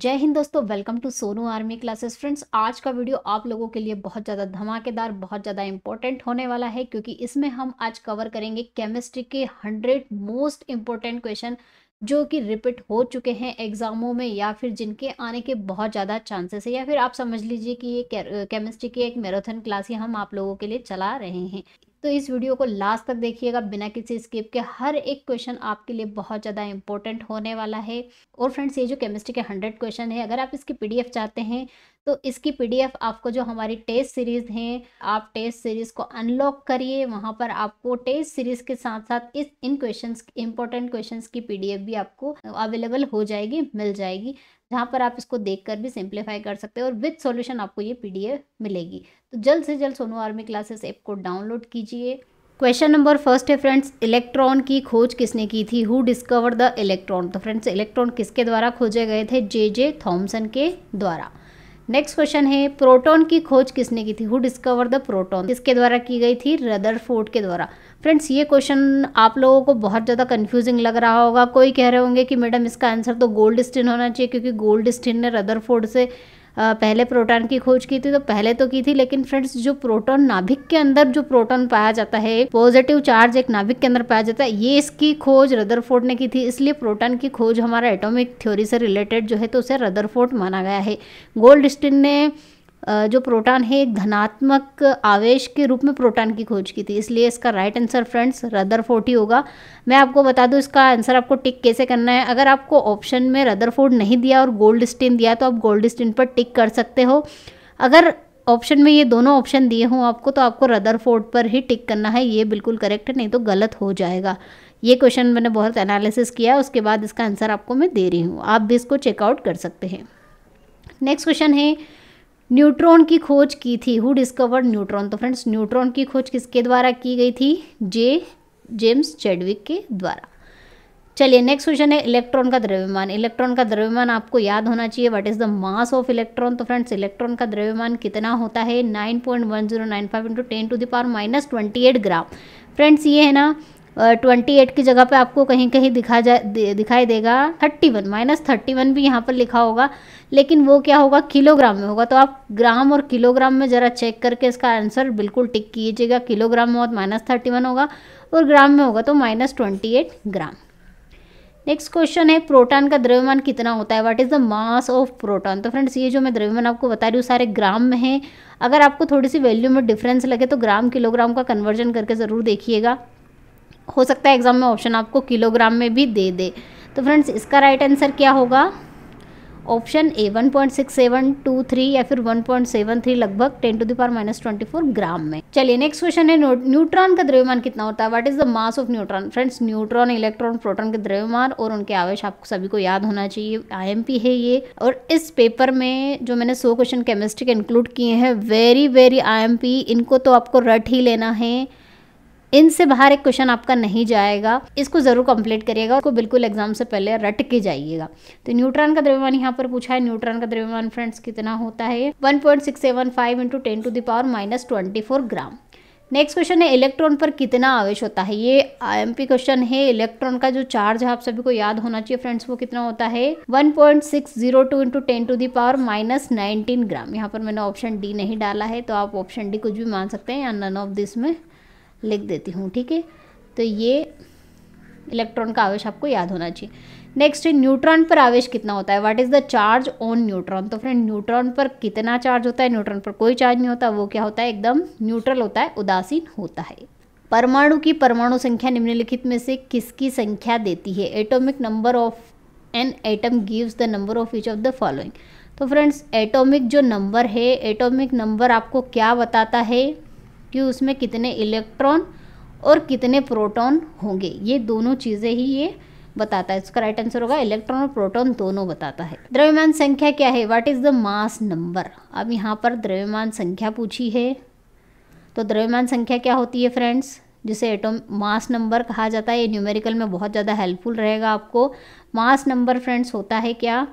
जय हिंद दोस्तों welcome to Sonu army classes friends आज का वीडियो आप लोगों के लिए बहुत ज़्यादा धमाकेदार बहुत ज़्यादा इंपॉर्टेंट होने वाला है क्योंकि इसमें हम आज कवर करेंगे केमिस्ट्री के हंड्रेड मोस्ट इंपॉर्टेंट क्वेश्चन जो कि रिपीट हो चुके हैं एग्ज़ामों में या फिर जिनके आने के बहुत ज़्यादा चांसेस है या फिर आप समझ लीजिए कि ये केमिस्ट्री की एक मैराथन क्लास ही हम आप लोगों के लिए चला रहे हैं तो इस वीडियो को लास्ट तक देखिएगा बिना किसी स्किप के हर एक क्वेश्चन आपके लिए बहुत ज़्यादा इंपॉर्टेंट होने वाला है और फ्रेंड्स ये जो केमिस्ट्री के हंड्रेड क्वेश्चन है अगर आप इसकी पीडीएफ चाहते हैं तो इसकी पीडीएफ आपको जो हमारी टेस्ट सीरीज़ है आप टेस्ट सीरीज़ को अनलॉक करिए वहाँ पर आपको टेस्ट सीरीज़ के साथ साथ इस इन क्वेश्चन इंपॉर्टेंट क्वेश्चन की पीडीएफ भी आपको अवेलेबल हो जाएगी मिल जाएगी जहाँ पर आप इसको देखकर भी सिंप्लीफाई कर सकते हो और विथ सॉल्यूशन आपको ये पीडीएफ मिलेगी तो जल्द से जल्द सोनू आर्मी क्लासेस ऐप को डाउनलोड कीजिए क्वेश्चन नंबर फर्स्ट है फ्रेंड्स इलेक्ट्रॉन की खोज किसने की थी हु डिस्कवर द इलेक्ट्रॉन तो फ्रेंड्स इलेक्ट्रॉन किसके द्वारा खोजे गए थे जे जे थॉम्सन के द्वारा नेक्स्ट क्वेश्चन है प्रोटॉन की खोज किसने की थी हु डिस्कवर द प्रोटॉन किसके द्वारा की गई थी रदरफोर्ड के द्वारा फ्रेंड्स ये क्वेश्चन आप लोगों को बहुत ज़्यादा कंफ्यूजिंग लग रहा होगा कोई कह रहे होंगे कि मैडम इसका आंसर तो गोल्ड स्टिन होना चाहिए क्योंकि गोल्ड स्टिन ने रदर से पहले प्रोटॉन की खोज की थी तो पहले तो की थी लेकिन फ्रेंड्स जो प्रोटॉन नाभिक के अंदर जो प्रोटॉन पाया जाता है पॉजिटिव चार्ज एक नाभिक के अंदर पाया जाता है ये इसकी खोज रदरफोर्ड ने की थी इसलिए प्रोटॉन की खोज हमारा एटॉमिक थ्योरी से रिलेटेड जो है तो उसे रदरफोर्ड माना गया है गोल्ड ने जो प्रोटॉन है एक धनात्मक आवेश के रूप में प्रोटॉन की खोज की थी इसलिए इसका राइट आंसर फ्रेंड्स रदर ही होगा मैं आपको बता दूं इसका आंसर आपको टिक कैसे करना है अगर आपको ऑप्शन में रदर नहीं दिया और गोल्ड स्टीन दिया तो आप गोल्ड स्टीन पर टिक कर सकते हो अगर ऑप्शन में ये दोनों ऑप्शन दिए हों आपको तो आपको रदर फोर्ट पर ही टिक करना है ये बिल्कुल करेक्ट है नहीं तो गलत हो जाएगा ये क्वेश्चन मैंने बहुत एनालिसिस किया उसके बाद इसका आंसर आपको मैं दे रही हूँ आप भी इसको चेकआउट कर सकते हैं नेक्स्ट क्वेश्चन है न्यूट्रॉन की खोज की थी हु डिस्कवर्ड न्यूट्रॉन तो फ्रेंड्स न्यूट्रॉन की खोज किसके द्वारा की गई थी जे जेम्स चेडविक के द्वारा चलिए नेक्स्ट क्वेश्चन है इलेक्ट्रॉन का द्रव्यमान इलेक्ट्रॉन का द्रव्यमान आपको याद होना चाहिए what is the mass of electron तो फ्रेंड्स इलेक्ट्रॉन का द्रव्यमान कितना होता है nine point one zero nine five into ten to the power minus twenty eight gram friends ये है ना ट्वेंटी एट की जगह पे आपको कहीं कहीं दिखा जाए दिखाई देगा thirty one minus thirty one भी यहाँ पर लिखा होगा लेकिन वो क्या होगा किलोग्राम में होगा तो आप ग्राम और किलोग्राम में ज़रा चेक करके इसका आंसर बिल्कुल टिक कीजिएगा किलोग्राम में होगा माइनस थर्टी वन होगा और ग्राम में होगा तो minus twenty eight gram next question है प्रोटॉन का द्रव्यमान कितना होता है what is the mass of proton तो फ्रेंड्स ये जो मैं द्रव्यमान आपको बता रही हूँ सारे ग्राम में है अगर आपको थोड़ी सी वैल्यू में डिफरेंस लगे तो ग्राम किलोग्राम का कन्वर्जन करके ज़रूर देखिएगा हो सकता है एग्ज़ाम में ऑप्शन आपको किलोग्राम में भी दे दे तो फ्रेंड्स इसका राइट आंसर क्या होगा option A one point six seven two three या फिर वन पॉइंट सेवन थ्री लगभग ten to the power minus twenty four gram में चलिए नेक्स्ट क्वेश्चन है न्यूट्रॉन का द्रव्यमान कितना होता है what is the mass of neutron friends neutron electron proton के द्रव्यमान और उनके आवेश आपको सभी को याद होना चाहिए आईएमपी है ये और इस पेपर में जो मैंने सो क्वेश्चन केमिस्ट्री के इंक्लूड किए हैं वेरी वेरी आई इनको तो आपको रट ही लेना है इनसे बाहर एक क्वेश्चन आपका नहीं जाएगा इसको ज़रूर कंप्लीट करिएगा और बिल्कुल एग्जाम से पहले रट के जाइएगा तो न्यूट्रॉन का द्रव्यमान यहाँ पर पूछा है न्यूट्रॉन का द्रव्यमान फ्रेंड्स कितना होता है one point six seven five into ten to the power minus twenty four gram next question है इलेक्ट्रॉन पर कितना आवेश होता है ये आईएमपी क्वेश्चन है इलेक्ट्रॉन का जो चार्ज है आप सभी को याद होना चाहिए फ्रेंड्स वो कितना होता है 1.602 point six zero two into ten to the power minus nineteen gram यहाँ पर मैंने ऑप्शन डी नहीं डाला है तो आप ऑप्शन डी कुछ भी मान सकते हैं या नन ऑफ दिस में लिख देती हूँ ठीक है तो ये इलेक्ट्रॉन का आवेश आपको याद होना चाहिए नेक्स्ट न्यूट्रॉन पर आवेश कितना होता है what is the charge on neutron तो फ्रेंड न्यूट्रॉन पर कितना चार्ज होता है न्यूट्रॉन पर कोई चार्ज नहीं होता वो क्या होता है एकदम न्यूट्रल होता है उदासीन होता है परमाणु की परमाणु संख्या निम्नलिखित में से किसकी संख्या देती है atomic number of an atom gives the number of each of the following तो फ्रेंड्स एटोमिक जो नंबर है एटोमिक नंबर आपको क्या बताता है कि उसमें कितने इलेक्ट्रॉन और कितने प्रोटॉन होंगे ये दोनों चीज़ें ही ये बताता है इसका राइट आंसर होगा इलेक्ट्रॉन और प्रोटॉन दोनों बताता है द्रव्यमान संख्या क्या है what is the mass number अब यहाँ पर द्रव्यमान संख्या पूछी है तो द्रव्यमान संख्या क्या होती है फ्रेंड्स जिसे एटोम मास नंबर कहा जाता है ये न्यूमेरिकल में बहुत ज़्यादा हेल्पफुल रहेगा आपको मास नंबर फ्रेंड्स होता है क्या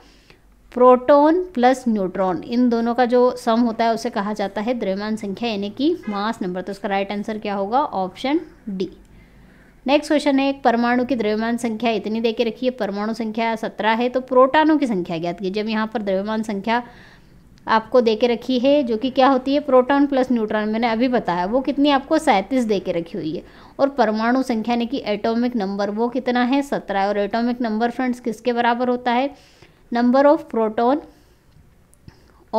प्रोटॉन प्लस न्यूट्रॉन इन दोनों का जो सम होता है उसे कहा जाता है द्रव्यमान संख्या यानी कि मास नंबर तो उसका राइट आंसर क्या होगा ऑप्शन डी नेक्स्ट क्वेश्चन है एक परमाणु की द्रव्यमान संख्या इतनी दे के है परमाणु संख्या सत्रह है तो प्रोटानों की संख्या ज्ञात की जब यहाँ पर द्रव्यमान संख्या आपको दे के रखी है जो कि क्या होती है प्रोटॉन प्लस न्यूट्रॉन मैंने अभी बताया वो कितनी आपको सैंतीस दे के रखी हुई है और परमाणु संख्या यानी कि एटॉमिक नंबर वो कितना है सत्रह और एटॉमिक नंबर फ्रेंड्स किसके बराबर होता है नंबर ऑफ प्रोटॉन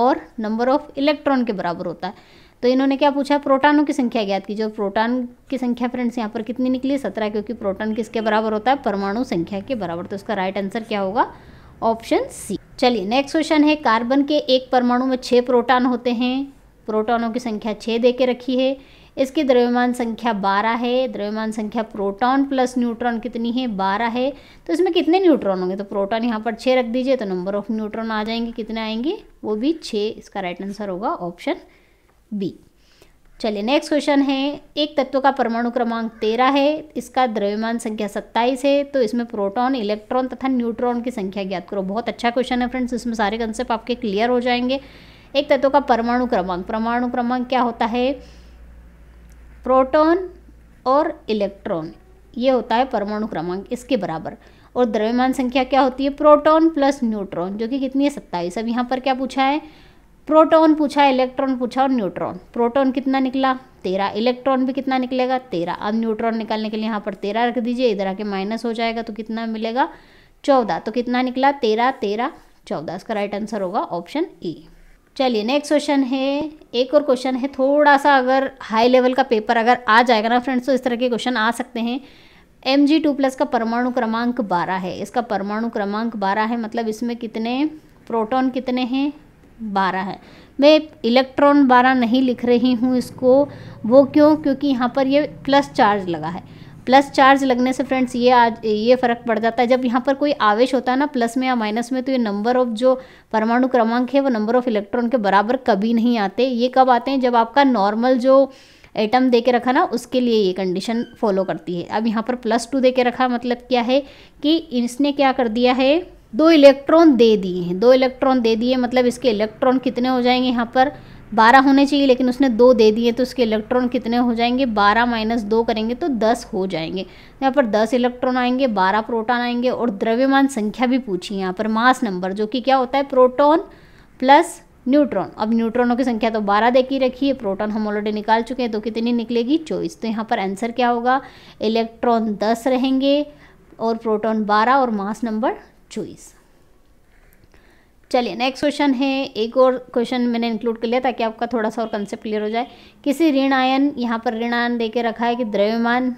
और नंबर ऑफ इलेक्ट्रॉन के बराबर होता है तो इन्होंने क्या पूछा है प्रोटानों की संख्या ज्ञात की जो प्रोटान की संख्या फ्रेंड्स यहाँ पर कितनी निकली है सत्रह क्योंकि प्रोटॉन किसके बराबर होता है परमाणु संख्या के बराबर तो इसका राइट आंसर क्या होगा ऑप्शन सी चलिए नेक्स्ट क्वेश्चन है कार्बन के एक परमाणु में छः प्रोटान होते हैं प्रोटॉनों की संख्या छः दे के रखी है इसकी द्रव्यमान संख्या 12 है द्रव्यमान संख्या प्रोटॉन प्लस न्यूट्रॉन कितनी है 12 है तो इसमें कितने न्यूट्रॉन होंगे तो प्रोटॉन यहाँ पर छः रख दीजिए तो नंबर ऑफ न्यूट्रॉन आ जाएंगे कितने आएंगे वो भी छः इसका राइट आंसर होगा ऑप्शन बी चलिए नेक्स्ट क्वेश्चन है एक तत्व का परमाणु क्रमांक तेरह है इसका द्रव्यमान संख्या सत्ताईस है तो इसमें प्रोटॉन इलेक्ट्रॉन तथा न्यूट्रॉन की संख्या ज्ञात करो बहुत अच्छा क्वेश्चन है फ्रेंड्स इसमें सारे कंसेप्ट आपके क्लियर हो जाएंगे एक तत्व का परमाणु क्रमांक परमाणु क्रमांक क्या होता है प्रोटॉन और इलेक्ट्रॉन ये होता है परमाणु क्रमांक इसके बराबर और द्रव्यमान संख्या क्या होती है प्रोटॉन प्लस न्यूट्रॉन जो कि कितनी है सत्ताईस अब यहाँ पर क्या पूछा है प्रोटॉन पूछा इलेक्ट्रॉन पूछा और न्यूट्रॉन प्रोटॉन कितना निकला तेरह इलेक्ट्रॉन भी कितना निकलेगा तेरह अब न्यूट्रॉन निकालने के लिए यहाँ पर तेरह रख दीजिए इधर आके माइनस हो जाएगा तो कितना मिलेगा चौदह तो कितना निकला तेरह तेरह चौदह इसका राइट आंसर होगा ऑप्शन ई चलिए नेक्स्ट क्वेश्चन है एक और क्वेश्चन है थोड़ा सा अगर हाई लेवल का पेपर अगर आ जाएगा ना फ्रेंड्स तो इस तरह के क्वेश्चन आ सकते हैं एम जी टू प्लस का परमाणु क्रमांक बारह है इसका परमाणु क्रमांक बारह है मतलब इसमें कितने प्रोटॉन कितने हैं बारह है मैं इलेक्ट्रॉन बारह नहीं लिख रही हूँ इसको वो क्यों क्योंकि यहाँ पर ये प्लस चार्ज लगा है प्लस चार्ज लगने से फ्रेंड्स ये आज ये फ़र्क पड़ जाता है जब यहाँ पर कोई आवेश होता है ना प्लस में या माइनस में तो ये नंबर ऑफ जो परमाणु क्रमांक है वो नंबर ऑफ इलेक्ट्रॉन के बराबर कभी नहीं आते ये कब आते हैं जब आपका नॉर्मल जो एटम दे के रखा ना उसके लिए ये कंडीशन फॉलो करती है अब यहाँ पर प्लस टू दे के रखा मतलब क्या है कि इसने क्या कर दिया है दो इलेक्ट्रॉन दे दिए हैं दो इलेक्ट्रॉन दे दिए मतलब इसके इलेक्ट्रॉन कितने हो जाएंगे यहाँ पर बारह होने चाहिए लेकिन उसने दो दे दिए तो उसके इलेक्ट्रॉन कितने हो जाएंगे बारह माइनस दो करेंगे तो दस हो जाएंगे यहाँ पर दस इलेक्ट्रॉन आएंगे बारह प्रोटॉन आएंगे और द्रव्यमान संख्या भी पूछी यहाँ पर मास नंबर जो कि क्या होता है प्रोटॉन प्लस न्यूट्रॉन अब न्यूट्रॉनों की संख्या तो बारह देखी रखी है प्रोटॉन हम ऑलरेडी निकाल चुके हैं तो कितनी निकलेगी चौबीस तो यहाँ पर आंसर क्या होगा इलेक्ट्रॉन दस रहेंगे और प्रोटोन बारह और मास नंबर चौबीस चलिए नेक्स्ट क्वेश्चन है एक और क्वेश्चन मैंने इंक्लूड कर लिया ताकि आपका थोड़ा सा और कंसेप्ट क्लियर हो जाए किसी ऋण आयन यहाँ पर ऋण आयन दे के रखा है कि द्रव्यमान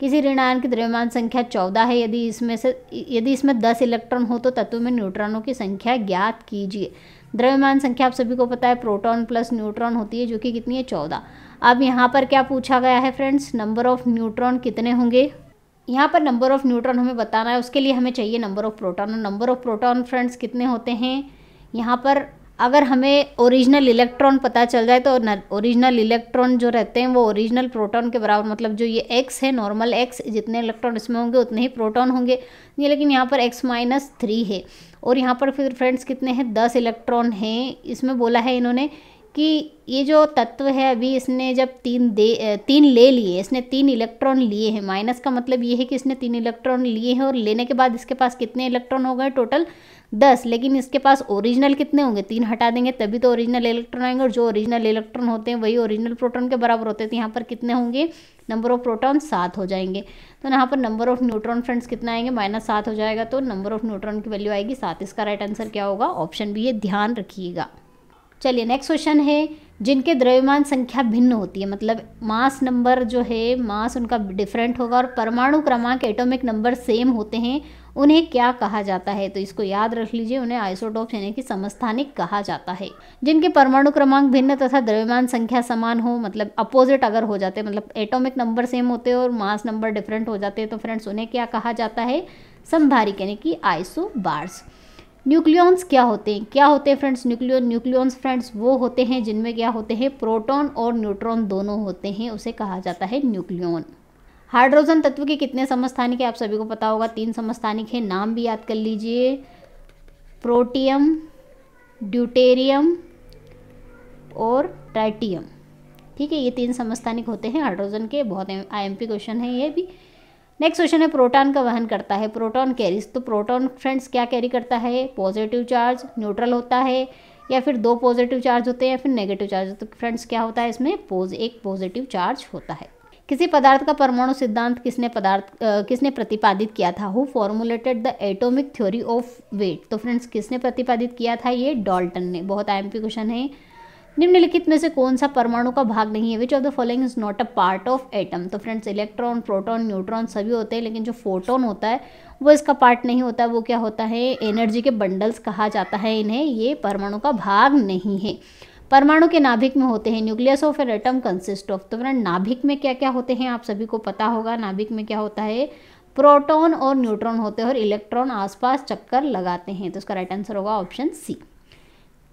किसी ऋण आयन की द्रव्यमान संख्या चौदह है यदि इसमें से यदि इसमें दस इलेक्ट्रॉन हो तो तत्व में न्यूट्रॉनों की संख्या ज्ञात कीजिए द्रव्यमान संख्या आप सभी को पता है प्रोटॉन प्लस न्यूट्रॉन होती है जो कि कितनी है चौदह अब यहाँ पर क्या पूछा गया है फ्रेंड्स नंबर ऑफ न्यूट्रॉन कितने होंगे यहाँ पर नंबर ऑफ़ न्यूट्रॉन हमें बताना है उसके लिए हमें चाहिए number of proton number of proton friends कितने होते हैं यहाँ पर अगर हमें ओरिजिनल इलेक्ट्रॉन पता चल जाए तो ओरिजिनल इलेक्ट्रॉन जो रहते हैं वो ओरिजिनल प्रोटॉन के बराबर मतलब जो ये एक्स है नॉर्मल एक्स जितने इलेक्ट्रॉन इसमें होंगे उतने ही प्रोटॉन होंगे ये लेकिन यहाँ पर एक्स माइनस थ्री है और यहाँ पर फिर फ्रेंड्स कितने हैं दस इलेक्ट्रॉन हैं इसमें बोला है इन्होंने कि ये जो तत्व है अभी इसने जब तीन दे तीन ले लिए इसने तीन इलेक्ट्रॉन लिए हैं माइनस का मतलब ये है कि इसने तीन इलेक्ट्रॉन लिए हैं और लेने के बाद इसके पास कितने इलेक्ट्रॉन हो गए टोटल दस लेकिन इसके पास ओरिजिनल कितने होंगे तीन हटा देंगे तभी तो ओरिजिनल इलेक्ट्रॉन आएंगे और जो ओरिजिनल इलेक्ट्रॉन होते हैं वही ओरिजिनल प्रोटॉन के बराबर होते हैं तो यहाँ पर कितने होंगे नंबर ऑफ प्रोटॉन सात हो जाएंगे तो यहाँ पर नंबर ऑफ न्यूट्रॉन फ्रेंड्स कितना आएंगे माइनस सात हो जाएगा तो नंबर ऑफ न्यूट्रॉन की वैल्यू आएगी सात इसका राइट आंसर क्या होगा ऑप्शन भी ये ध्यान रखिएगा चलिए नेक्स्ट क्वेश्चन है जिनके द्रव्यमान संख्या भिन्न होती है मतलब मास नंबर जो है मास उनका डिफरेंट होगा और परमाणु क्रमांक एटॉमिक नंबर सेम होते हैं उन्हें क्या कहा जाता है तो इसको याद रख लीजिए उन्हें आइसोटोप यानी कि समस्थानिक कहा जाता है जिनके परमाणु क्रमांक भिन्न तथा द्रव्यमान संख्या समान हो मतलब अपोजिट अगर हो जाते मतलब एटॉमिक नंबर सेम होते हैं और मास नंबर डिफरेंट हो जाते हैं तो फ्रेंड्स उन्हें क्या कहा जाता है संभारिक यानी कि आइसोबार्स न्यूक्लियॉन्स क्या होते हैं क्या होते हैं फ्रेंड्स न्यूक्लियो न्यूक्लियॉन्स फ्रेंड्स वो होते हैं जिनमें क्या होते हैं प्रोटॉन और न्यूट्रॉन दोनों होते हैं उसे कहा जाता है न्यूक्लियॉन हाइड्रोजन तत्व के कितने समस्थानिक है आप सभी को पता होगा तीन समस्थानिक है नाम भी याद कर लीजिए प्रोटियम ड्यूटेरियम और ट्राइटियम ठीक है ये तीन समस्थानिक होते हैं हाइड्रोजन के बहुत पी क्वेश्चन है ये भी नेक्स्ट क्वेश्चन है प्रोटॉन का वहन करता है प्रोटॉन कैरीज तो प्रोटॉन फ्रेंड्स क्या कैरी करता है पॉजिटिव चार्ज न्यूट्रल होता है या फिर दो पॉजिटिव चार्ज होते हैं या फिर नेगेटिव चार्ज होते हैं फ्रेंड्स तो क्या होता है इसमें पोज एक पॉजिटिव चार्ज होता है किसी पदार्थ का परमाणु सिद्धांत किसने पदार्थ किसने प्रतिपादित किया था who formulated the atomic theory of weight तो फ्रेंड्स किसने प्रतिपादित किया था ये डॉल्टन ने बहुत आई क्वेश्चन है निम्नलिखित में से कौन सा परमाणु का भाग नहीं है which of the following is not a part of atom तो फ्रेंड्स इलेक्ट्रॉन प्रोटॉन न्यूट्रॉन सभी होते हैं लेकिन जो फोटोन होता है वो इसका पार्ट नहीं होता वो क्या होता है एनर्जी के बंडल्स कहा जाता है इन्हें ये परमाणु का भाग नहीं है परमाणु के नाभिक में होते हैं nucleus of an atom consist of तो फ्रेंड नाभिक में क्या क्या होते हैं आप सभी को पता होगा नाभिक में क्या होता है प्रोटॉन और न्यूट्रॉन होते हैं और इलेक्ट्रॉन आसपास चक्कर लगाते हैं तो इसका राइट आंसर होगा ऑप्शन सी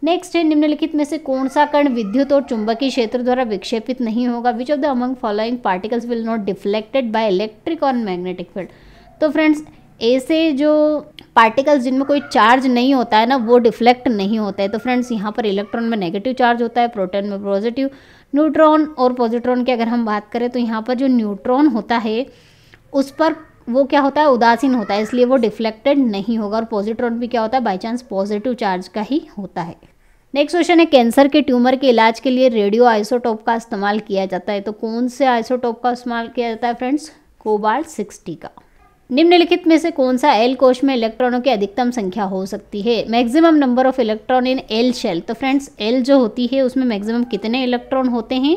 नेक्स्ट है निम्नलिखित में से कौन सा कण विद्युत और चुंबकीय क्षेत्र द्वारा विक्षेपित नहीं होगा which of the among following particles will not deflected by electric और मैग्नेटिक फील्ड तो फ्रेंड्स ऐसे जो पार्टिकल्स जिनमें कोई चार्ज नहीं होता है ना वो डिफ्लेक्ट नहीं तो होता है तो फ्रेंड्स यहाँ पर इलेक्ट्रॉन में नेगेटिव चार्ज होता है प्रोटोन में पॉजिटिव न्यूट्रॉन और पॉजिट्रॉन की अगर हम बात करें तो यहाँ पर जो न्यूट्रॉन होता है उस पर वो क्या होता है उदासीन होता है इसलिए वो डिफ्लेक्टेड नहीं होगा और पॉजिट्रॉन भी क्या होता है बाई चांस पॉजिटिव चार्ज का ही होता है नेक्स्ट क्वेश्चन है कैंसर के ट्यूमर के इलाज के लिए रेडियो आइसोटोप का इस्तेमाल किया जाता है तो कौन से आइसोटोप का इस्तेमाल किया जाता है फ्रेंड्स कोबाल सिक्सटी का निम्नलिखित में से कौन सा एल कोश में इलेक्ट्रॉनों की अधिकतम संख्या हो सकती है maximum number of electron in L shell तो फ्रेंड्स एल जो होती है उसमें मैक्सिमम कितने इलेक्ट्रॉन होते हैं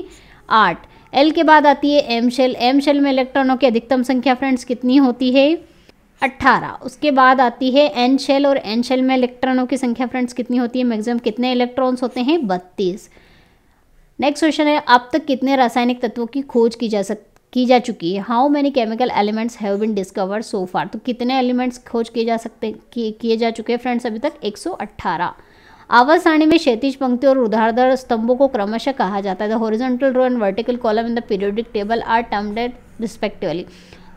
आठ एल के बाद आती है एम शेल एम शेल में इलेक्ट्रॉनों की अधिकतम संख्या फ्रेंड्स कितनी होती है 18 उसके बाद आती है एन शेल और एन शेल में इलेक्ट्रॉनों की संख्या फ्रेंड्स कितनी होती है मैक्सिमम कितने इलेक्ट्रॉन्स होते हैं बत्तीस नेक्स्ट क्वेश्चन है अब तक कितने रासायनिक तत्वों की खोज की जा सक की जा चुकी है how many chemical elements have been discover so far तो कितने एलिमेंट्स खोज किए जा सकते किए जा चुके हैं फ्रेंड्स अभी तक 118 आवाज सारणी में क्षेत्रीय पंक्ति और उधारधार स्तंभों को क्रमशः कहा जाता है the horizontal row and vertical column in the periodic table are dead respectively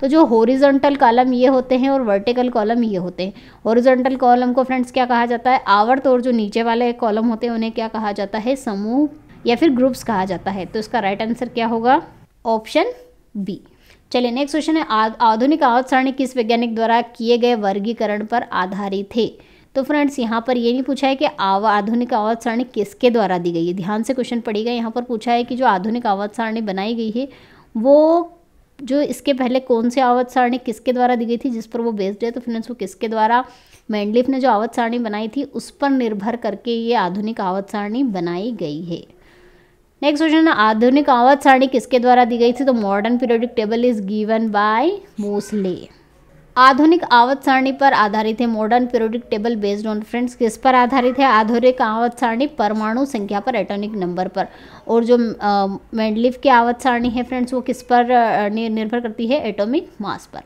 तो जो हॉरिजॉन्टल कॉलम ये होते हैं और वर्टिकल कॉलम ये होते हैं हॉरिजॉन्टल कॉलम को फ्रेंड्स क्या कहा जाता है आवर्त और जो नीचे वाले कॉलम होते हैं उन्हें क्या कहा जाता है समूह या फिर ग्रुप्स कहा जाता है तो इसका राइट आंसर क्या होगा ऑप्शन बी चलिए नेक्स्ट क्वेश्चन है आधुनिक आवर्त सारणी किस वैज्ञानिक द्वारा किए गए वर्गीकरण पर आधारित है तो फ्रेंड्स यहाँ पर ये नहीं पूछा है कि आवा आधुनिक आवाज सारणी किसके द्वारा दी गई है ध्यान से क्वेश्चन पड़ेगा यहाँ पर पूछा है कि जो आधुनिक आवाज सारणी बनाई गई है वो जो इसके पहले कौन से आवत सारणी किसके द्वारा दी गई थी जिस पर वो बेस्ड है तो फिर वो किसके द्वारा मैंडलिफ ने जो आवत सारणी बनाई थी उस पर निर्भर करके ये आधुनिक आवत सारणी बनाई गई है नेक्स्ट क्वेश्चन आधुनिक आवत सारणी किसके द्वारा दी गई थी तो modern periodic table is given by Moseley आधुनिक आवत सारणी पर आधारित है modern periodic table based on friends किस पर आधारित है आधुनिक आवत सारणी परमाणु संख्या पर एटॉमिक नंबर पर और जो मेंडलिफ की आवत सारणी है फ्रेंड्स वो किस पर निर्भर करती है एटॉमिक मास पर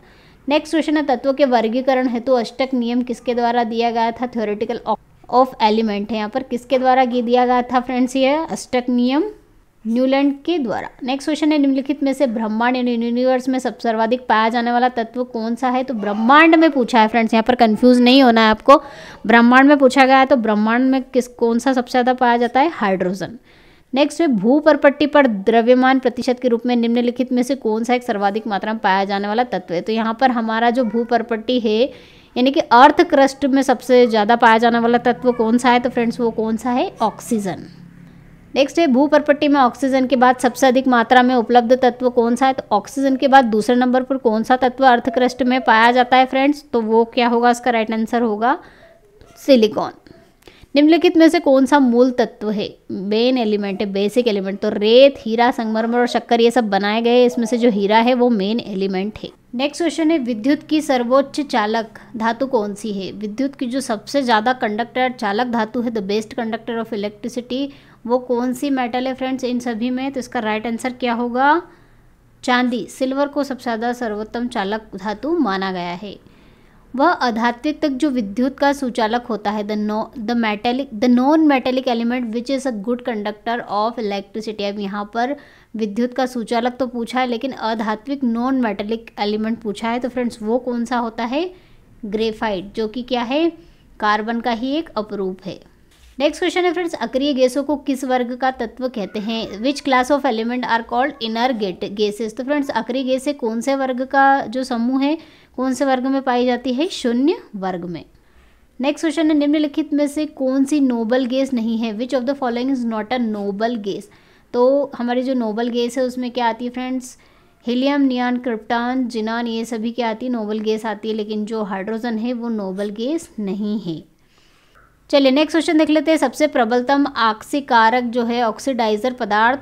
नेक्स्ट क्वेश्चन है तत्वों के वर्गीकरण हेतु तो अष्टक नियम किसके द्वारा दिया गया था थ्योरेटिकल ऑफ एलिमेंट है यहाँ पर किसके द्वारा दिया गया था फ्रेंड्स ये अष्टक नियम न्यूलैंड के द्वारा नेक्स्ट क्वेश्चन है निम्नलिखित में से ब्रह्मांड यानी यूनिवर्स में सबसे सर्वाधिक पाया जाने वाला तत्व कौन सा है तो ब्रह्मांड में पूछा है फ्रेंड्स यहाँ पर कंफ्यूज नहीं होना है आपको ब्रह्मांड में पूछा गया है तो ब्रह्मांड में किस कौन सा सबसे ज़्यादा पाया जाता है हाइड्रोजन नेक्स्ट है भू परपट्टी पर द्रव्यमान प्रतिशत के रूप में निम्नलिखित में से कौन सा एक सर्वाधिक मात्रा में पाया जाने वाला तत्व है तो यहाँ पर हमारा जो भू परपट्टी है यानी कि अर्थ क्रस्ट में सबसे ज़्यादा पाया जाने वाला तत्व कौन सा है तो फ्रेंड्स वो कौन सा है ऑक्सीजन नेक्स्ट है भू परपट्टी में ऑक्सीजन के बाद सबसे अधिक मात्रा में उपलब्ध तत्व कौन सा है तो ऑक्सीजन के बाद दूसरे नंबर पर कौन सा तत्व अर्थक्रस्ट में पाया जाता है फ्रेंड्स तो वो क्या होगा इसका राइट आंसर होगा सिलिकॉन निम्नलिखित में से कौन सा मूल तत्व है मेन एलिमेंट है बेसिक एलिमेंट तो रेत हीरा संगमरमर और शक्कर ये सब बनाए गए इसमें से जो हीरा है वो मेन एलिमेंट है नेक्स्ट क्वेश्चन है विद्युत की सर्वोच्च चालक धातु कौन सी है विद्युत की जो सबसे ज़्यादा कंडक्टर चालक धातु है the best conductor of electricity वो कौन सी मेटल है फ्रेंड्स इन सभी में तो इसका राइट आंसर क्या होगा चांदी सिल्वर को सबसे ज़्यादा सर्वोत्तम चालक धातु माना गया है वह अधात्य तक जो विद्युत का सुचालक होता है the no the metallic the non metallic element which is a good conductor of electricity अब यहाँ पर विद्युत का सुचालक तो पूछा है लेकिन अधात्विक नॉन मेटेलिक एलिमेंट पूछा है तो फ्रेंड्स वो कौन सा होता है ग्रेफाइट जो कि क्या है कार्बन का ही एक अपरूप है नेक्स्ट क्वेश्चन है फ्रेंड्स अक्रिय गैसों को किस वर्ग का तत्व कहते हैं which class of element are called inner gate gases तो फ्रेंड्स अक्रिय गैसें कौन से वर्ग का जो समूह है कौन से वर्ग में पाई जाती है शून्य वर्ग में नेक्स्ट क्वेश्चन है निम्नलिखित में से कौन सी नोबल गैस नहीं है which of the following is not a noble gas तो हमारी जो नोबल गैस है उसमें क्या आती है friends helium neon krypton xenon ये सभी क्या आती है नोबल गैस आती है लेकिन जो हाइड्रोजन है वो नोबल गैस नहीं है चलिए नेक्स्ट क्वेश्चन देख लेते हैं सबसे प्रबलतम आक्सीकारक जो है ऑक्सीडाइजर पदार्थ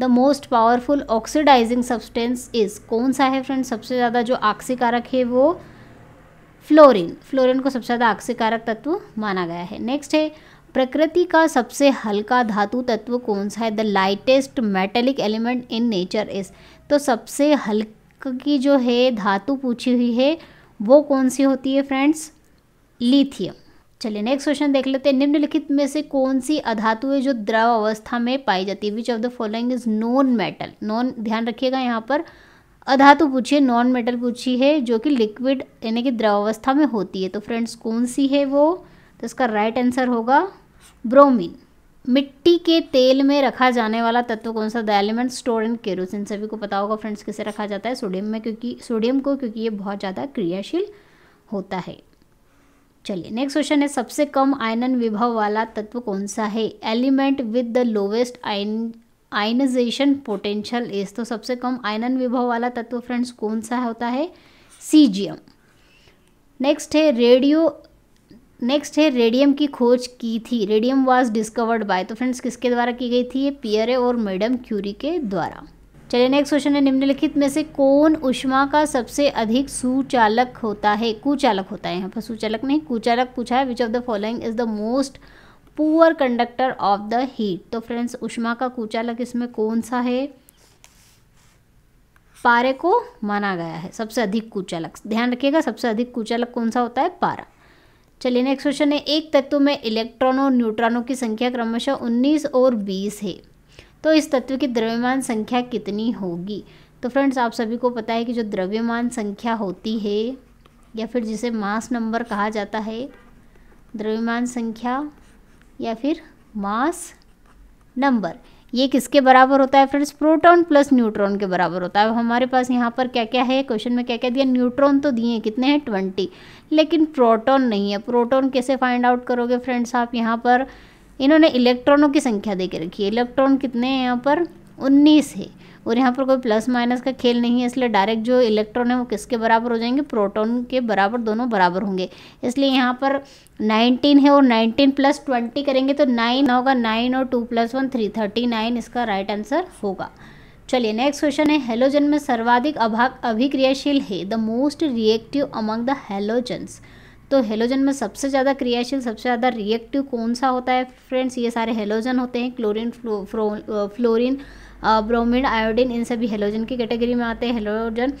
the most powerful oxidising substance is कौन सा है फ्रेंड सबसे ज़्यादा जो आक्सीकारक है वो फ्लोरीन फ्लोरीन को सबसे ज़्यादा आक्सीकारक तत्व माना गया है नेक्स्ट है प्रकृति का सबसे हल्का धातु तत्व कौन सा है the lightest metallic element in nature is तो सबसे हल्की जो है धातु पूछी हुई है वो कौन सी होती है फ्रेंड्स लिथियम चलिए नेक्स्ट क्वेश्चन देख लेते हैं निम्नलिखित में से कौन सी अधातु है जो द्रव अवस्था में पाई जाती है which of the following is non metal non ध्यान रखिएगा यहाँ पर अधातु पूछिए नॉन मेटल पूछी है जो कि लिक्विड यानी कि द्रव अवस्था में होती है तो फ्रेंड्स कौन सी है वो तो इसका राइट आंसर होगा ब्रोमीन मिट्टी के तेल में रखा जाने वाला तत्व कौन सा the element store in kerosene सभी को पता होगा फ्रेंड्स किसे रखा जाता है सोडियम में क्योंकि सोडियम को क्योंकि ये बहुत ज़्यादा क्रियाशील होता है चलिए नेक्स्ट क्वेश्चन है सबसे कम आयनन विभव वाला तत्व कौन सा है element with the lowest ion ionization potential is तो सबसे कम आयनन विभव वाला तत्व फ्रेंड्स कौन सा होता है सीजियम नेक्स्ट है रेडियो नेक्स्ट है रेडियम की खोज की थी रेडियम वाज डिस्कवर्ड बाय तो फ्रेंड्स किसके द्वारा की गई थी ये पियरे और मैडम क्यूरी के द्वारा चलिए नेक्स्ट क्वेश्चन है निम्नलिखित में से कौन उष्मा का सबसे अधिक सुचालक होता है कुचालक होता है यहाँ पर सुचालक नहीं कुचालक पूछा है which of the following is the most poor conductor of the heat तो फ्रेंड्स उष्मा का कुचालक इसमें कौन सा है पारे को माना गया है सबसे अधिक कुचालक ध्यान रखिएगा सबसे अधिक कुचालक कौन सा होता है पारा चलिए नेक्स्ट क्वेश्चन है एक तत्व में इलेक्ट्रॉनों और न्यूट्रॉनों की संख्या क्रमशः 19 और 20 है तो इस तत्व की द्रव्यमान संख्या कितनी होगी तो फ्रेंड्स आप सभी को पता है कि जो द्रव्यमान संख्या होती है या फिर जिसे मास नंबर कहा जाता है द्रव्यमान संख्या या फिर मास नंबर ये किसके बराबर होता है फ्रेंड्स प्रोटॉन प्लस न्यूट्रॉन के बराबर होता है अब हमारे पास यहाँ पर क्या क्या है क्वेश्चन में क्या क्या दिया न्यूट्रॉन तो दिए कितने हैं ट्वेंटी लेकिन प्रोटॉन नहीं है प्रोटॉन कैसे फाइंड आउट करोगे फ्रेंड्स आप यहाँ पर इन्होंने इलेक्ट्रॉनों की संख्या दे के रखी है इलेक्ट्रॉन कितने हैं यहाँ पर उन्नीस है और यहाँ पर कोई प्लस माइनस का खेल नहीं है इसलिए डायरेक्ट जो इलेक्ट्रॉन है वो किसके बराबर हो जाएंगे प्रोटॉन के बराबर दोनों बराबर होंगे इसलिए यहाँ पर 19 है और 19 प्लस 20 करेंगे तो 9 होगा 9 और 2 plus one three thirty nine इसका राइट आंसर होगा चलिए नेक्स्ट क्वेश्चन है हेलोजन में सर्वाधिक अभाग अभिक्रियाशील है the most reactive among the halogens तो हेलोजन में सबसे ज़्यादा क्रियाशील सबसे ज़्यादा रिएक्टिव कौन सा होता है फ्रेंड्स ये सारे हेलोजन होते हैं क्लोरीन फ्लो, फ्लो, फ्लोरीन ब्रोमिन आयोडीन इन सभी हेलोजन की कैटेगरी में आते हैं हेलोजन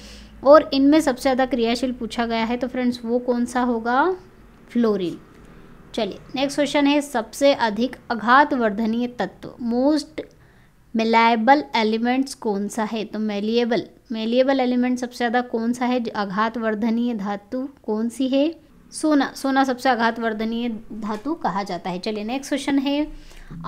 और इनमें सबसे ज़्यादा क्रियाशील पूछा गया है तो फ्रेंड्स वो कौन सा होगा फ्लोरीन चलिए नेक्स्ट क्वेश्चन है सबसे अधिक अघात वर्धनीय तत्व मोस्ट मेलाइबल एलिमेंट्स कौन सा है तो मेलिएबल मेलिएबल एलिमेंट सबसे ज़्यादा कौन सा है आघात वर्धनीय धातु कौन सी है सोना सोना सबसे आघात वर्धनीय धातु कहा जाता है चलिए नेक्स्ट क्वेश्चन है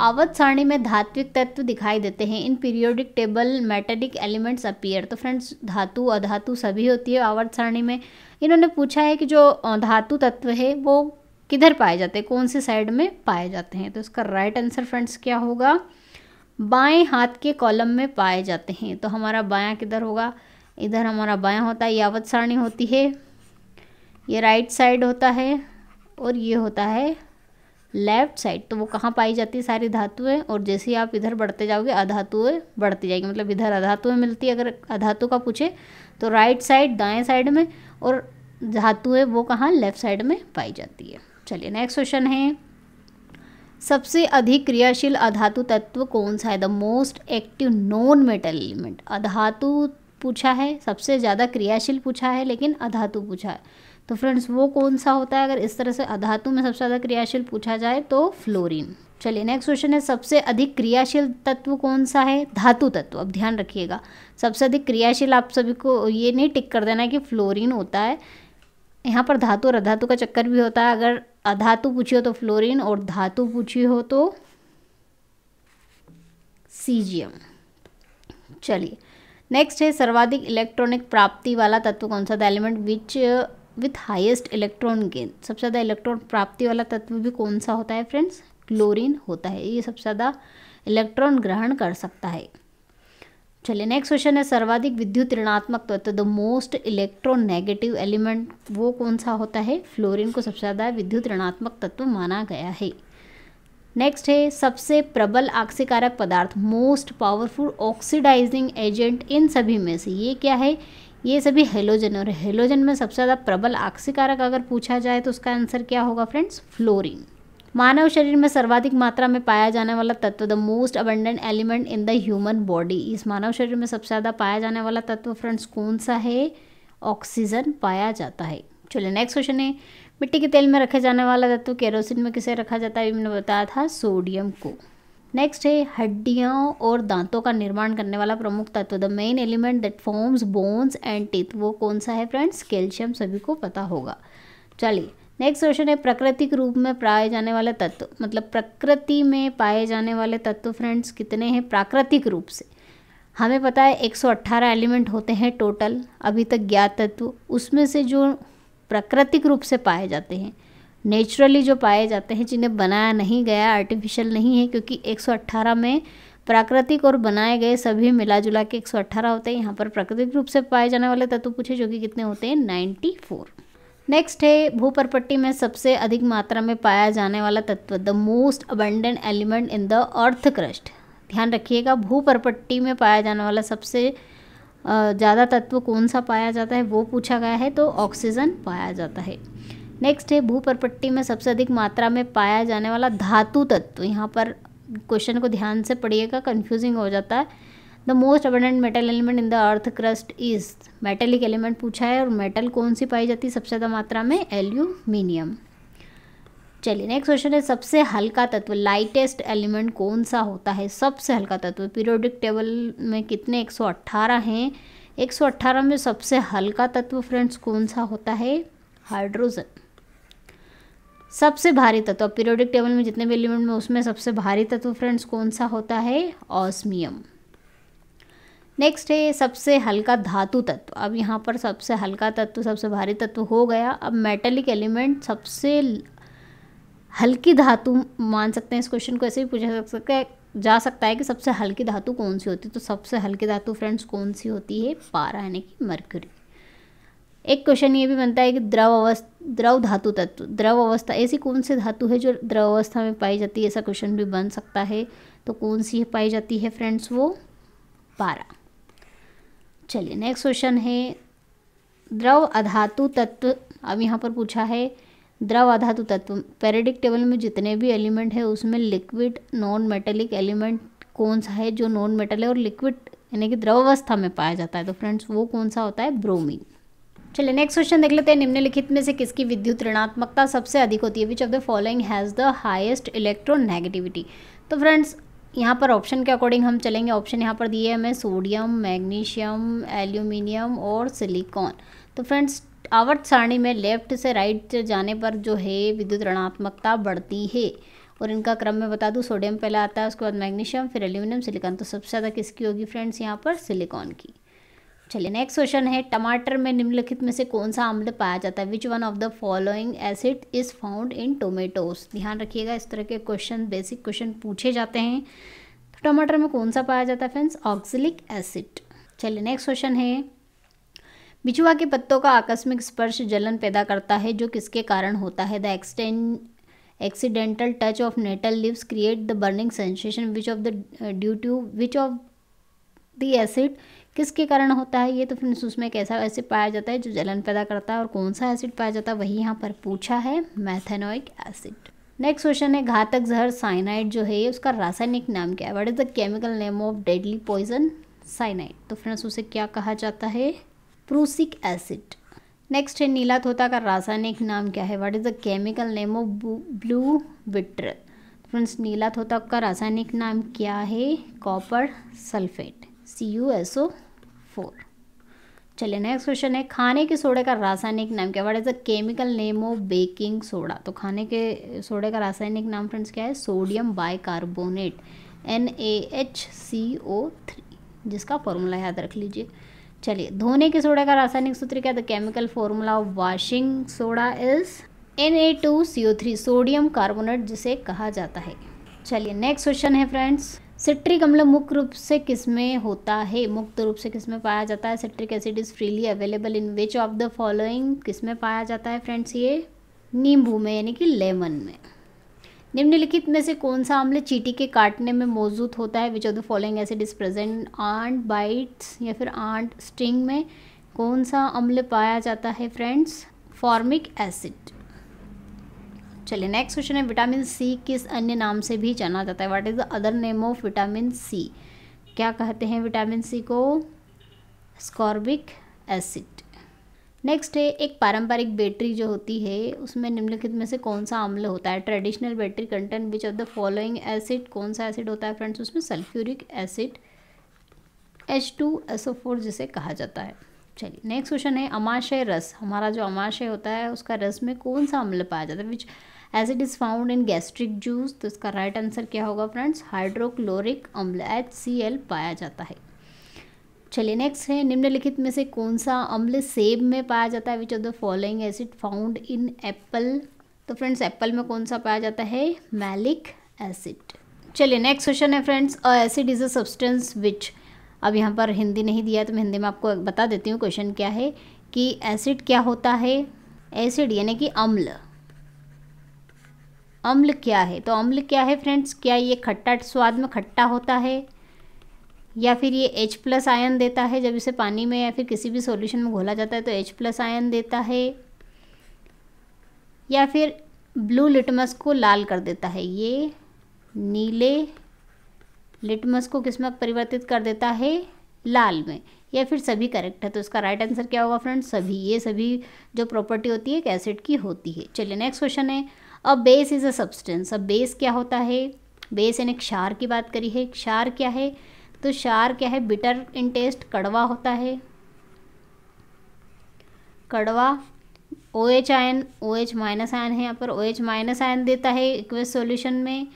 आवत सारणी में धात्विक तत्व दिखाई देते हैं in periodic table metallic elements appear तो फ्रेंड्स धातु अधातु सभी होती है आवत सारणी में इन्होंने पूछा है कि जो धातु तत्व है वो किधर पाए जाते हैं कौन से साइड में पाए जाते हैं तो इसका राइट आंसर फ्रेंड्स क्या होगा बाएँ हाथ के कॉलम में पाए जाते हैं तो हमारा बाया किधर होगा इधर हमारा बाया होता है यावत सारणी होती है ये राइट साइड होता है और ये होता है लेफ्ट साइड तो वो कहाँ पाई जाती है सारी धातुएं और जैसे ही आप इधर बढ़ते जाओगे अधातुएं बढ़ती जाएगी मतलब इधर अधातुएं मिलती है अगर अधातु का पूछे तो राइट साइड दाएं साइड में और धातुएं वो कहाँ लेफ्ट साइड में पाई जाती है चलिए नेक्स्ट क्वेश्चन है सबसे अधिक क्रियाशील अधातु तत्व कौन सा है the most active non metal element अधातु पूछा है सबसे ज़्यादा क्रियाशील पूछा है लेकिन अधातु पूछा है तो फ्रेंड्स वो कौन सा होता है अगर इस तरह से अधातु में सबसे ज़्यादा क्रियाशील पूछा जाए तो फ्लोरीन चलिए नेक्स्ट क्वेश्चन है सबसे अधिक क्रियाशील तत्व कौन सा है धातु तत्व अब ध्यान रखिएगा सबसे अधिक क्रियाशील आप सभी को ये नहीं टिक कर देना है कि फ्लोरीन होता है यहाँ पर धातु और अधातु का चक्कर भी होता है अगर अधातु पूछी हो तो फ्लोरीन और धातु पूछी हो तो सीजियम चलिए नेक्स्ट है सर्वाधिक इलेक्ट्रॉनिक प्राप्ति वाला तत्व कौन सा the element which with highest electron gain सबसे ज़्यादा इलेक्ट्रॉन प्राप्ति वाला तत्व भी कौन सा होता है फ्रेंड्स क्लोरीन होता है ये सबसे ज़्यादा इलेक्ट्रॉन ग्रहण कर सकता है चलिए नेक्स्ट क्वेश्चन है सर्वाधिक विद्युत ऋणात्मक तत्व द मोस्ट नेगेटिव एलिमेंट वो कौन सा होता है फ्लोरीन को सबसे ज़्यादा विद्युत ऋणात्मक तत्व माना गया है नेक्स्ट है सबसे प्रबल आक्सीकारक पदार्थ मोस्ट पावरफुल ऑक्सीडाइजिंग एजेंट इन सभी में से ये क्या है ये सभी हेलोजन और हेलोजन में सबसे ज़्यादा प्रबल आक्सीकारक अगर पूछा जाए तो उसका आंसर क्या होगा फ्रेंड्स फ्लोरीन मानव शरीर में सर्वाधिक मात्रा में पाया जाने वाला तत्व the most abundant element in the human body इस मानव शरीर में सबसे ज़्यादा पाया जाने वाला तत्व फ्रेंड्स कौन सा है ऑक्सीजन पाया जाता है चलिए नेक्स्ट क्वेश्चन है मिट्टी के तेल में रखे जाने वाला तत्व केरोसिन में किसे रखा जाता है मैंने बताया था सोडियम को नेक्स्ट है हड्डियों और दांतों का निर्माण करने वाला प्रमुख तत्व the main element that forms bones and teeth वो कौन सा है फ्रेंड्स कैल्शियम सभी को पता होगा चलिए नेक्स्ट क्वेश्चन है प्राकृतिक रूप में पाए जाने वाले तत्व मतलब प्रकृति में पाए जाने वाले तत्व फ्रेंड्स कितने हैं प्राकृतिक रूप से हमें पता है 118 एलिमेंट होते हैं टोटल अभी तक ज्ञात तत्व उसमें से जो प्राकृतिक रूप से पाए जाते हैं नेचुरली जो पाए जाते हैं जिन्हें बनाया नहीं गया आर्टिफिशियल नहीं है क्योंकि 118 में प्राकृतिक और बनाए गए सभी मिला जुला के 118 होते हैं यहाँ पर प्राकृतिक रूप से पाए जाने वाले तत्व पूछे जो कि कितने होते हैं 94 नेक्स्ट है भूपरपट्टी में सबसे अधिक मात्रा में पाया जाने वाला तत्व the most abundant element in the earth crust ध्यान रखिएगा भूपरपट्टी में पाया जाने वाला सबसे ज़्यादा तत्व कौन सा पाया जाता है वो पूछा गया है तो ऑक्सीजन पाया जाता है नेक्स्ट है भूपरपट्टी में सबसे अधिक मात्रा में पाया जाने वाला धातु तत्व यहाँ पर क्वेश्चन को ध्यान से पढ़िएगा कन्फ्यूजिंग हो जाता है the most abundant metal element in the earth crust is metallic element पूछा है और मेटल कौन सी पाई जाती है सबसे ज़्यादा मात्रा में एल्यूमिनियम चलिए नेक्स्ट क्वेश्चन है सबसे हल्का तत्व लाइटेस्ट एलिमेंट कौन सा होता है सबसे हल्का तत्व पीरियोडिक टेबल में कितने 118 हैं 118 में सबसे हल्का तत्व फ्रेंड्स कौन सा होता है हाइड्रोजन सबसे भारी तत्व पीरियोडिक टेबल में जितने भी एलिमेंट में उसमें सबसे भारी तत्व फ्रेंड्स कौन सा होता है ऑस्मियम नेक्स्ट है सबसे हल्का धातु तत्व अब यहाँ पर सबसे हल्का तत्व सबसे भारी तत्व हो गया अब मेटेलिक एलिमेंट सबसे हल्की धातु मान सकते हैं इस क्वेश्चन को ऐसे भी पूछा सकता है जा सकता है कि सबसे हल्की धातु कौन सी होती है तो सबसे हल्की धातु फ्रेंड्स कौन सी होती है पारा यानी कि मर्क्यूरी एक क्वेश्चन ये भी बनता है कि द्रव अवस्था द्रव धातु तत्व द्रव अवस्था ऐसी कौन सी धातु है जो द्रव अवस्था में पाई जाती है ऐसा क्वेश्चन भी बन सकता है तो कौन सी पाई जाती है फ्रेंड्स वो पारा चलिए नेक्स्ट क्वेश्चन है द्रव अधातु तत्व अब यहाँ पर पूछा है द्रव अधातु तत्व पेरेडिक टेबल में जितने भी एलिमेंट है उसमें लिक्विड नॉन मेटेलिक एलिमेंट कौन सा है जो नॉन मेटल है और लिक्विड यानी कि द्रव अवस्था में पाया जाता है तो फ्रेंड्स वो कौन सा होता है ब्रोमीन चलिए नेक्स्ट क्वेश्चन देख लेते हैं निम्नलिखित में से किसकी विद्युत ऋणात्मकता सबसे अधिक होती है which of the following has the highest electronegativity तो फ्रेंड्स यहाँ पर ऑप्शन के अकॉर्डिंग हम चलेंगे ऑप्शन यहाँ पर दिए हमें सोडियम मैग्नीशियम एल्यूमिनियम और सिलिकॉन तो फ्रेंड्स आवर्त सारणी में लेफ्ट से राइट जाने पर जो है विद्युत ऋणात्मकता बढ़ती है और इनका क्रम में बता दूँ सोडियम पहला आता है उसके बाद मैग्नीशियम फिर एल्यूमिनियम सिलिकॉन तो सबसे ज़्यादा किसकी होगी फ्रेंड्स यहाँ पर सिलिकॉन की चलिए नेक्स्ट क्वेश्चन है टमाटर में निम्नलिखित में से कौन सा अम्ल पाया जाता है which one of the following acid is found in tomatoes ध्यान रखिएगा इस तरह के क्वेश्चन बेसिक क्वेश्चन पूछे जाते हैं तो टमाटर में कौन सा पाया जाता है फ्रेंड्स ऑक्सिलिक एसिड चलिए नेक्स्ट क्वेश्चन है बिछुआ के पत्तों का आकस्मिक स्पर्श जलन पैदा करता है जो किसके कारण होता है the extend accidental touch of nettle leaves create the burning sensation which of the due to which of the acid किसके कारण होता है ये तो फ्रेंड्स उसमें कैसा एसिड पाया जाता है जो जलन पैदा करता है और कौन सा एसिड पाया जाता है वही यहाँ पर पूछा है मैथेनोइक एसिड नेक्स्ट क्वेश्चन है घातक जहर साइनाइड जो है उसका रासायनिक नाम क्या है what is the chemical name of deadly poison cyanide तो फ्रेंड्स उसे क्या कहा जाता है प्रूसिक एसिड नेक्स्ट है नीला थोता का रासायनिक नाम क्या है what is the chemical name of blue vitriol friends नीला थोता का रासायनिक नाम क्या है copper sulphate C U S O four चलिए नेक्स्ट क्वेश्चन है खाने के सोडे का रासायनिक नाम क्या what is a chemical name of baking soda तो खाने के सोडे का रासायनिक नाम फ्रेंड्स क्या है sodium bicarbonate N A H C O three जिसका फॉर्मूला याद रख लीजिए चलिए धोने के सोडे का रासायनिक सूत्र क्या है the chemical formula of washing soda is N A two C O three sodium carbonate जिसे कहा जाता है चलिए नेक्स्ट क्वेश्चन है फ्रेंड्स सिट्रिक अम्ल मुख्य रूप से किसमें होता है मुक्त रूप से किसमें पाया जाता है citric acid is freely available in which of the following किसमें पाया जाता है फ्रेंड्स ये नींबू में यानी कि लेमन में निम्नलिखित में से कौन सा अम्ल चीटी के काटने में मौजूद होता है which of the following acid is present ant bites या फिर आंट स्टिंग में कौन सा अम्ल पाया जाता है फ्रेंड्स फॉर्मिक एसिड चलिए नेक्स्ट क्वेश्चन है विटामिन सी किस अन्य नाम से भी जाना जाता है what is the other name of vitamin C क्या कहते हैं विटामिन सी को स्कॉर्बिक एसिड नेक्स्ट है एक पारंपरिक बैटरी जो होती है उसमें निम्नलिखित में से कौन सा अम्ल होता है traditional battery content which of the following acid कौन सा एसिड होता है फ्रेंड्स उसमें sulphuric acid H two O four जिसे कहा जाता है चलिए नेक्स्ट क्वेश्चन है अमाशय रस हमारा जो अमाशय होता है उसका रस में कौन सा अम्ल पाया जाता है which as it is found in gastric juice तो इसका राइट right आंसर क्या होगा फ्रेंड्स हाइड्रोक्लोरिक अम्ल एच सी एल पाया जाता है चलिए नेक्स्ट है निम्नलिखित में से कौन सा अम्ल सेब में पाया जाता है which of the following acid found in apple तो फ्रेंड्स एप्पल में कौन सा पाया जाता है मैलिक एसिड चलिए नेक्स्ट क्वेश्चन है friends a acid is a substance which अब यहाँ पर हिंदी नहीं दिया तो मैं हिंदी में आपको बता देती हूँ क्वेश्चन क्या है कि एसिड क्या होता है एसिड यानी कि अम्ल अम्ल क्या है तो अम्ल क्या है फ्रेंड्स क्या ये खट्टा स्वाद में खट्टा होता है या फिर ये H प्लस आयन देता है जब इसे पानी में या फिर किसी भी सॉल्यूशन में घोला जाता है तो H प्लस आयन देता है या फिर ब्लू लिटमस को लाल कर देता है ये नीले लिटमस को किस में परिवर्तित कर देता है लाल में या फिर सभी करेक्ट है तो इसका राइट आंसर क्या होगा फ्रेंड्स सभी ये सभी जो प्रॉपर्टी होती है एक एसिड की होती है चलिए नेक्स्ट क्वेश्चन है अब बेस इज़ अ सब्सटेंस अब बेस क्या होता है बेस यानी क्षार की बात करी है क्षार क्या है तो क्षार क्या है बिटर इन टेस्ट कड़वा होता है कड़वा O H ion O H minus ion है यहाँ पर ओ एच माइनस आयन देता है इक्वेस सॉल्यूशन में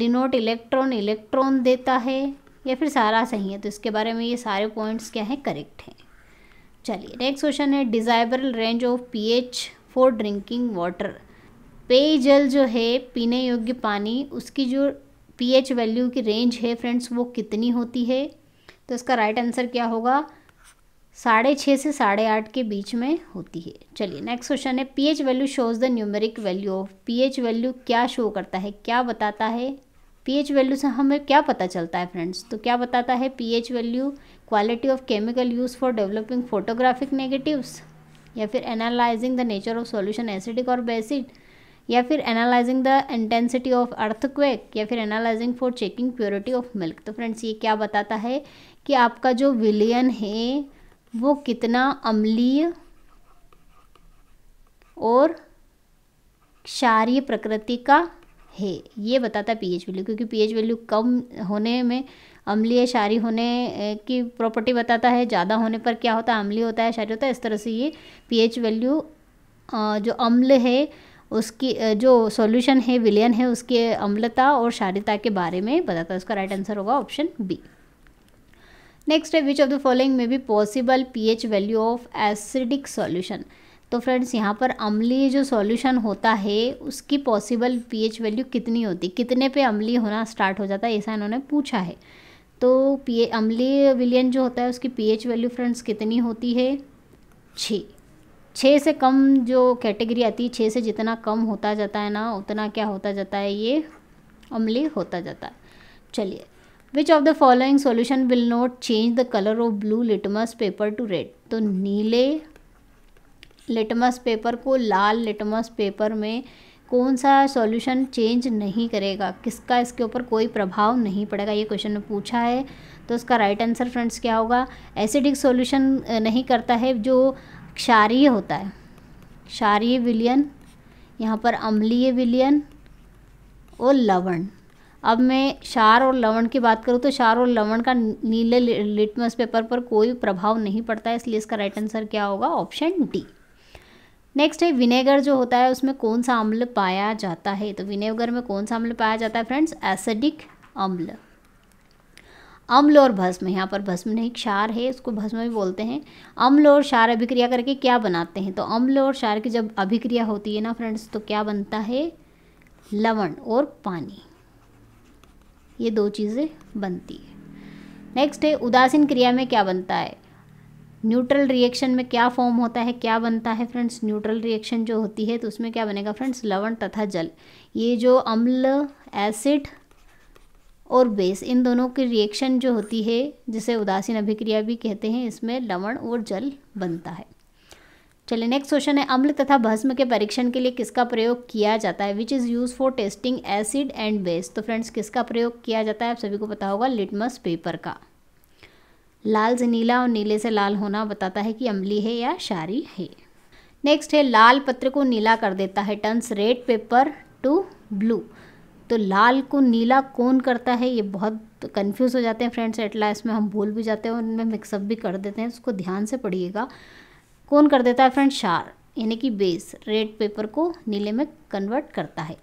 डिनोट इलेक्ट्रॉन इलेक्ट्रॉन देता है या फिर सारा सही है तो इसके बारे में ये सारे पॉइंट्स क्या हैं करेक्ट हैं चलिए नेक्स्ट क्वेश्चन है desirable range of pH for drinking water पेयजल जो है पीने योग्य पानी उसकी जो पीएच वैल्यू की रेंज है फ्रेंड्स वो कितनी होती है तो इसका राइट आंसर क्या होगा साढ़े छः से साढ़े आठ के बीच में होती है चलिए नेक्स्ट क्वेश्चन है pH value shows the numeric value of pH value क्या शो करता है क्या बताता है पीएच वैल्यू से हमें क्या पता चलता है फ्रेंड्स तो क्या बताता है pH value quality of chemical use for developing photographic negatives या फिर analysing the nature of solution acidic और बेसिड या फिर analysing the intensity of earthquake या फिर analysing for checking purity of milk तो फ्रेंड्स ये क्या बताता है कि आपका जो विलियन है वो कितना अम्लीय और क्षारीय प्रकृति का है ये बताता है पीएच वैल्यू क्योंकि पीएच वैल्यू कम होने में अम्लीय क्षारी होने की प्रॉपर्टी बताता है ज़्यादा होने पर क्या होता है अम्लीय होता है शारी होता है इस तरह से ये पीएच वैल्यू जो अम्ल है उसकी जो सॉल्यूशन है विलियन है उसके अम्लता और क्षारिता के बारे में बताता है उसका राइट आंसर होगा ऑप्शन बी नेक्स्ट है विच ऑफ द फॉलोइंग में be possible pH value of acidic solution तो फ्रेंड्स यहाँ पर अम्लीय जो सॉल्यूशन होता है उसकी पॉसिबल पीएच वैल्यू कितनी होती कितने पे अम्लीय होना स्टार्ट हो जाता है ऐसा इन्होंने पूछा है तो पी अम्लीय विलियन जो होता है उसकी पीएच वैल्यू फ्रेंड्स कितनी होती है छः छः से कम जो कैटेगरी आती है छः से जितना कम होता जाता है ना उतना क्या होता जाता है ये अमली होता जाता है चलिए which of the following solution will not change the colour of blue litmus paper to red तो नीले लिटमस पेपर को लाल लिटमस पेपर में कौन सा सॉल्यूशन चेंज नहीं करेगा किसका इसके ऊपर कोई प्रभाव नहीं पड़ेगा ये क्वेश्चन में पूछा है तो उसका राइट आंसर फ्रेंड्स क्या होगा एसिडिक सॉल्यूशन नहीं करता है जो क्षारीय होता है क्षारीय विलयन यहाँ पर अम्लीय विलयन और लवण अब मैं क्षार और लवण की बात करूँ तो क्षार और लवण का नीले लिटमस पेपर पर कोई प्रभाव नहीं पड़ता है इसलिए इसका राइट आंसर क्या होगा ऑप्शन डी नेक्स्ट है विनेगर जो होता है उसमें कौन सा अम्ल पाया जाता है तो विनेगर में कौन सा अम्ल पाया जाता है फ्रेंड्स एसिडिक अम्ल अम्ल और भस्म यहाँ पर भस्म नहीं क्षार है इसको भस्म भी बोलते हैं अम्ल और क्षार अभिक्रिया करके क्या बनाते हैं तो अम्ल और क्षार की जब अभिक्रिया होती है ना फ्रेंड्स तो क्या बनता है लवण और पानी ये दो चीज़ें बनती है नेक्स्ट है उदासीन क्रिया में क्या बनता है न्यूट्रल रिएक्शन में क्या फॉर्म होता है क्या बनता है फ्रेंड्स न्यूट्रल रिएक्शन जो होती है तो उसमें क्या बनेगा फ्रेंड्स लवण तथा जल ये जो अम्ल एसिड और बेस इन दोनों की रिएक्शन जो होती है जिसे उदासीन अभिक्रिया भी कहते हैं इसमें लवण और जल बनता है चलिए नेक्स्ट क्वेश्चन है अम्ल तथा भस्म के परीक्षण के लिए किसका प्रयोग किया जाता है which is use for testing acid and base तो फ्रेंड्स किसका प्रयोग किया जाता है आप सभी को पता होगा लिटमस पेपर का लाल से नीला और नीले से लाल होना बताता है कि अम्ली है या शारी है नेक्स्ट है लाल पत्र को नीला कर देता है turns red paper to blue तो लाल को नीला कौन करता है ये बहुत कंफ्यूज हो जाते हैं फ्रेंड्स एट लास्ट में हम भूल भी जाते हैं उनमें मिक्सअप भी कर देते हैं उसको ध्यान से पढ़िएगा कौन कर देता है फ्रेंड शार यानी कि बेस रेड पेपर को नीले में कन्वर्ट करता है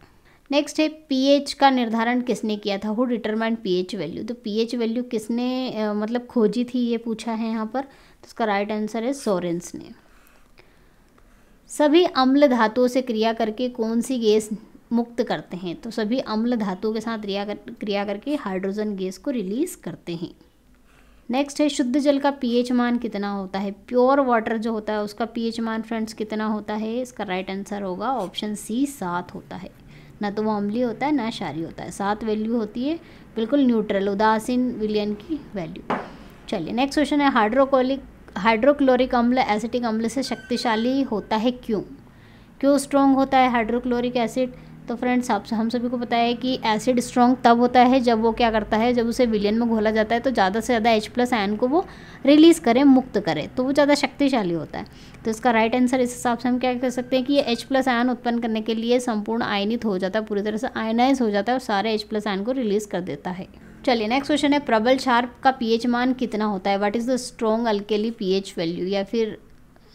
नेक्स्ट है पीएच का निर्धारण किसने किया था हु डिटरमाइंड पीएच वैल्यू तो पीएच वैल्यू किसने आ, मतलब खोजी थी ये पूछा है यहाँ पर तो इसका राइट आंसर है सोरेंस ने सभी अम्ल धातुओं से क्रिया करके कौन सी गैस मुक्त करते हैं तो सभी अम्ल धातुओं के साथ क्रिया कर क्रिया करके हाइड्रोजन गैस को रिलीज़ करते हैं नेक्स्ट है शुद्ध जल का पीएच मान कितना होता है प्योर वाटर जो होता है उसका पीएच मान फ्रेंड्स कितना होता है इसका राइट आंसर होगा ऑप्शन सी सात होता है ना तो वो अम्ली होता है ना शारी होता है सात वैल्यू होती है बिल्कुल न्यूट्रल उदासीन विलियन की वैल्यू चलिए नेक्स्ट क्वेश्चन है हाइड्रोकोलिक हाइड्रोक्लोरिक अम्ल एसिटिक अम्ल से शक्तिशाली होता है क्यों क्यों स्ट्रॉन्ग होता है हाइड्रोक्लोरिक एसिड तो फ्रेंड्स आप हम सभी को पता है कि एसिड स्ट्रॉन्ग तब होता है जब वो क्या करता है जब उसे विलियन में घोला जाता है तो ज़्यादा से ज़्यादा एच प्लस आयन को वो रिलीज़ करे मुक्त करे तो वो ज़्यादा शक्तिशाली होता है तो इसका राइट आंसर इस हिसाब से हम क्या कर सकते हैं कि ये एच प्लस आयन उत्पन्न करने के लिए संपूर्ण आयनित हो जाता है पूरी तरह से आयनाइज हो जाता है और सारे एच प्लस आयन को रिलीज़ कर देता है चलिए नेक्स्ट क्वेश्चन है प्रबल क्षार्प का एच मान कितना होता है what is the strong alkali H value या फिर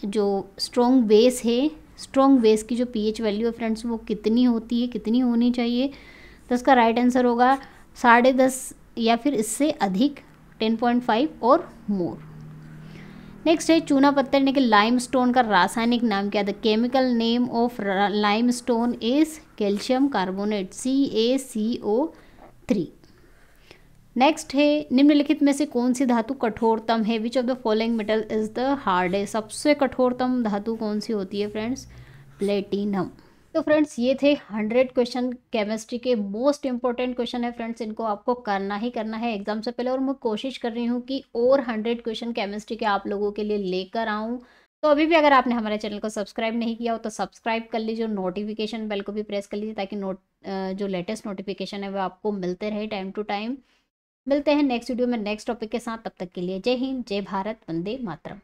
जो स्ट्रॉन्ग बेस है स्ट्रॉन्ग वेस्ट की जो एच वैल्यू है फ्रेंड्स वो कितनी होती है कितनी होनी चाहिए तो इसका राइट आंसर होगा साढ़े दस या फिर इससे अधिक टेन पॉइंट फाइव और मोर नेक्स्ट है चूना पत्थर यानी कि लाइम स्टोन का रासायनिक नाम क्या था chemical name of lime stone is calcium carbonate C A C O three next है निम्नलिखित में से कौन सी धातु कठोरतम है which of the following metal is the hard है सबसे कठोरतम धातु कौन सी होती है फ्रेंड्स प्लेटिनम तो फ्रेंड्स ये थे हंड्रेड क्वेश्चन केमिस्ट्री के मोस्ट इंपॉर्टेंट क्वेश्चन है फ्रेंड्स इनको आपको करना ही करना है एग्जाम से पहले और मैं कोशिश कर रही हूँ कि और हंड्रेड क्वेश्चन केमिस्ट्री के आप लोगों के लिए लेकर आऊँ तो अभी भी अगर आपने हमारे चैनल को सब्सक्राइब नहीं किया हो तो सब्सक्राइब कर लीजिए नोटिफिकेशन बेल को भी प्रेस कर लीजिए ताकि नोट जो लेटेस्ट नोटिफिकेशन है वह आपको मिलते रहे टाइम टू टाइम मिलते हैं नेक्स्ट वीडियो में नेक्स्ट टॉपिक के साथ तब तक के लिए जय हिंद जय भारत वंदे मातरम